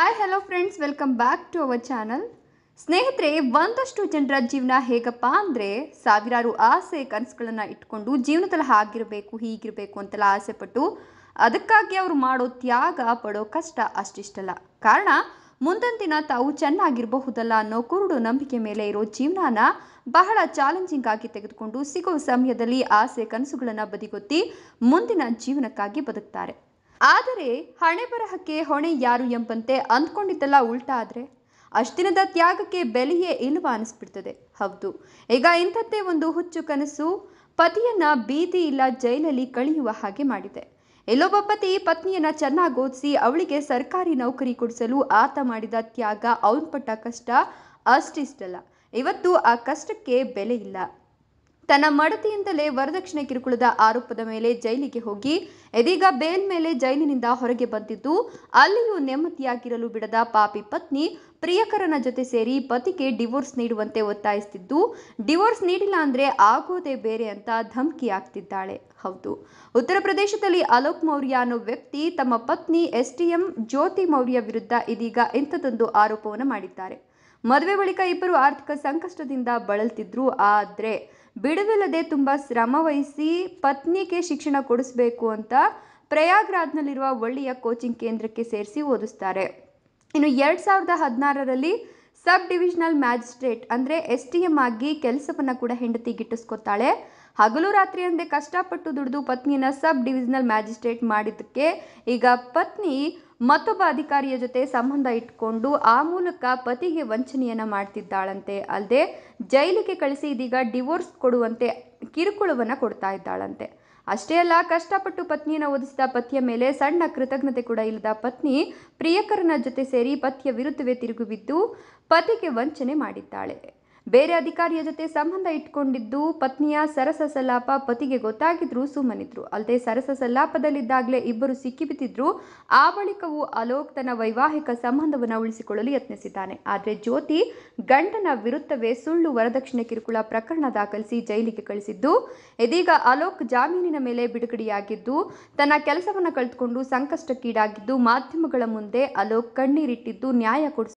hi hello friends welcome back to our channel ಸ್ನೇಹಿತರೆ ಒಂದಷ್ಟು ಜನರ ಜೀವನ ಹೇಗಪ್ಪ ಅಂದರೆ ಸಾವಿರಾರು ಆಸೆ ಕನಸುಗಳನ್ನು ಇಟ್ಕೊಂಡು ಜೀವನದಲ್ಲಿ ಹಾಗಿರಬೇಕು ಹೀಗಿರಬೇಕು ಅಂತೆಲ್ಲ ಆಸೆಪಟ್ಟು ಅದಕ್ಕಾಗಿ ಅವರು ಮಾಡೋ ತ್ಯಾಗ ಪಡೋ ಕಷ್ಟ ಅಷ್ಟಿಷ್ಟಲ್ಲ ಕಾರಣ ಮುಂದೊಂದು ದಿನ ತಾವು ಚೆನ್ನಾಗಿರಬಹುದಲ್ಲ ಅನ್ನೋ ಕುರುಡು ನಂಬಿಕೆ ಮೇಲೆ ಇರೋ ಜೀವನನ ಬಹಳ ಚಾಲೆಂಜಿಂಗ್ ಆಗಿ ತೆಗೆದುಕೊಂಡು ಸಿಗೋ ಸಮಯದಲ್ಲಿ ಆಸೆ ಕನಸುಗಳನ್ನು ಬದಿಗೊತ್ತಿ ಮುಂದಿನ ಜೀವನಕ್ಕಾಗಿ ಬದುಕ್ತಾರೆ ಆದರೆ ಹಣೆ ಬರಹಕ್ಕೆ ಹೊಣೆ ಯಾರು ಎಂಬಂತೆ ಅಂದ್ಕೊಂಡಿದ್ದೆಲ್ಲ ಉಲ್ಟಾ ಆದರೆ ಅಷ್ಟಿನದ ತ್ಯಾಗಕ್ಕೆ ಬೆಲೆಯೇ ಇಲ್ಲವ ಅನಿಸ್ಬಿಡ್ತದೆ ಹೌದು ಈಗ ಇಂಥದ್ದೇ ಒಂದು ಹುಚ್ಚು ಕನಸು ಪತಿಯನ್ನ ಬೀದಿ ಇಲ್ಲ ಜೈಲಲ್ಲಿ ಕಳೆಯುವ ಹಾಗೆ ಮಾಡಿದೆ ಎಲ್ಲೊಬ್ಬ ಪತಿ ಪತ್ನಿಯನ್ನ ಚೆನ್ನಾಗಿ ಓದಿಸಿ ಅವಳಿಗೆ ಸರ್ಕಾರಿ ನೌಕರಿ ಕೊಡಿಸಲು ಆತ ಮಾಡಿದ ತ್ಯಾಗ ಅವನ್ ಪಟ್ಟ ಕಷ್ಟ ಅಷ್ಟಿಷ್ಟಲ್ಲ ಇವತ್ತು ಆ ಕಷ್ಟಕ್ಕೆ ಬೆಲೆ ಇಲ್ಲ ತನ್ನ ಮಡತಿಯಿಂದಲೇ ವರದಕ್ಷಿಣೆ ಕಿರುಕುಳದ ಆರೋಪದ ಮೇಲೆ ಜೈಲಿಗೆ ಹೋಗಿ ಇದೀಗ ಬೇಲ್ ಮೇಲೆ ಜೈಲಿನಿಂದ ಹೊರಗೆ ಬಂದಿದ್ದು ಅಲ್ಲಿಯೂ ನೆಮ್ಮದಿಯಾಗಿರಲು ಬಿಡದ ಪಾಪಿ ಪತ್ನಿ ಪ್ರಿಯಕರನ ಜೊತೆ ಸೇರಿ ಪತಿಗೆ ಡಿವೋರ್ಸ್ ನೀಡುವಂತೆ ಒತ್ತಾಯಿಸ್ತಿದ್ದು ಡಿವೋರ್ಸ್ ನೀಡಿಲ್ಲ ಅಂದ್ರೆ ಆಗೋದೇ ಬೇರೆ ಅಂತ ಧಮಕಿ ಆಗ್ತಿದ್ದಾಳೆ ಹೌದು ಉತ್ತರ ಪ್ರದೇಶದಲ್ಲಿ ಅಲೋಕ್ ಮೌರ್ಯ ಅನ್ನೋ ವ್ಯಕ್ತಿ ತಮ್ಮ ಪತ್ನಿ ಎಂ ಜ್ಯೋತಿ ಮೌರ್ಯ ವಿರುದ್ಧ ಇದೀಗ ಇಂಥದೊಂದು ಆರೋಪವನ್ನು ಮಾಡಿದ್ದಾರೆ ಮದುವೆ ಬಳಿಕ ಇಬ್ಬರು ಆರ್ಥಿಕ ಸಂಕಷ್ಟದಿಂದ ಬಳಲ್ತಿದ್ರು ಆದರೆ ಬಿಡುವಿಲ್ಲದೆ ತುಂಬ ಶ್ರಮ ವಹಿಸಿ ಪತ್ನಿಗೆ ಶಿಕ್ಷಣ ಕೊಡಿಸ್ಬೇಕು ಅಂತ ಪ್ರಯಾಗ್ರಾಜ್ನಲ್ಲಿರುವ ಒಳ್ಳೆಯ ಕೋಚಿಂಗ್ ಕೇಂದ್ರಕ್ಕೆ ಸೇರಿಸಿ ಓದಿಸ್ತಾರೆ ಇನ್ನು ಎರಡು ಸಾವಿರದ ಹದಿನಾರರಲ್ಲಿ ಸಬ್ ಡಿವಿಷನಲ್ ಮ್ಯಾಜಿಸ್ಟ್ರೇಟ್ ಅಂದರೆ ಎಸ್ ಟಿ ಎಂ ಆಗಿ ಕೆಲಸವನ್ನು ಕೂಡ ಹೆಂಡತಿ ಗಿಟ್ಟಿಸ್ಕೊತಾಳೆ ಹಗಲು ರಾತ್ರಿ ಅಂದೇ ಕಷ್ಟಪಟ್ಟು ದುಡಿದು ಪತ್ನಿಯನ್ನು ಸಬ್ ಡಿವಿಷನಲ್ ಮ್ಯಾಜಿಸ್ಟ್ರೇಟ್ ಮಾಡಿದ್ದಕ್ಕೆ ಈಗ ಪತ್ನಿ ಮತ್ತೊಬ್ಬ ಅಧಿಕಾರಿಯ ಜೊತೆ ಸಂಬಂಧ ಇಟ್ಟುಕೊಂಡು ಆ ಮೂಲಕ ಪತಿಗೆ ವಂಚನೆಯನ್ನು ಮಾಡ್ತಿದ್ದಾಳಂತೆ ಅಲ್ಲದೆ ಜೈಲಿಗೆ ಕಳಿಸಿ ಇದೀಗ ಡಿವೋರ್ಸ್ ಕೊಡುವಂತೆ ಕಿರುಕುಳವನ್ನು ಕೊಡ್ತಾ ಇದ್ದಾಳಂತೆ ಅಷ್ಟೇ ಅಲ್ಲ ಕಷ್ಟಪಟ್ಟು ಪತ್ನಿಯನ್ನು ಓದಿಸಿದ ಪತಿಯ ಮೇಲೆ ಸಣ್ಣ ಕೃತಜ್ಞತೆ ಕೂಡ ಇಲ್ಲದ ಪತ್ನಿ ಪ್ರಿಯಕರನ ಜೊತೆ ಸೇರಿ ಪತಿಯ ವಿರುದ್ಧವೇ ತಿರುಗುಬಿದ್ದು ಪತಿಗೆ ವಂಚನೆ ಮಾಡಿದ್ದಾಳೆ ಬೇರೆ ಅಧಿಕಾರಿಯ ಜೊತೆ ಸಂಬಂಧ ಇಟ್ಕೊಂಡಿದ್ದು ಪತ್ನಿಯ ಸರಸ ಸಲಾಪ ಪತಿಗೆ ಗೊತ್ತಾಗಿದ್ರು ಸುಮ್ಮನಿದ್ರು ಅಲ್ಲದೆ ಸರಸ ಸಲಾಪದಲ್ಲಿದ್ದಾಗಲೇ ಇಬ್ಬರು ಸಿಕ್ಕಿಬಿದ್ದಿದ್ರು ಆ ಬಳಿಕವೂ ಅಲೋಕ್ ತನ್ನ ವೈವಾಹಿಕ ಸಂಬಂಧವನ್ನು ಉಳಿಸಿಕೊಳ್ಳಲು ಯತ್ನಿಸಿದ್ದಾನೆ ಆದರೆ ಜ್ಯೋತಿ ಗಂಡನ ವಿರುದ್ಧವೇ ಸುಳ್ಳು ವರದಕ್ಷಿಣೆ ಕಿರುಕುಳ ಪ್ರಕರಣ ದಾಖಲಿಸಿ ಜೈಲಿಗೆ ಕಳಿಸಿದ್ದು ಇದೀಗ ಅಲೋಕ್ ಜಾಮೀನಿನ ಮೇಲೆ ಬಿಡುಗಡೆಯಾಗಿದ್ದು ತನ್ನ ಕೆಲಸವನ್ನು ಕಳೆದುಕೊಂಡು ಸಂಕಷ್ಟಕ್ಕೀಡಾಗಿದ್ದು ಮಾಧ್ಯಮಗಳ ಮುಂದೆ ಅಲೋಕ್ ಕಣ್ಣೀರಿಟ್ಟಿದ್ದು ನ್ಯಾಯ ಕೊಡಿಸಿ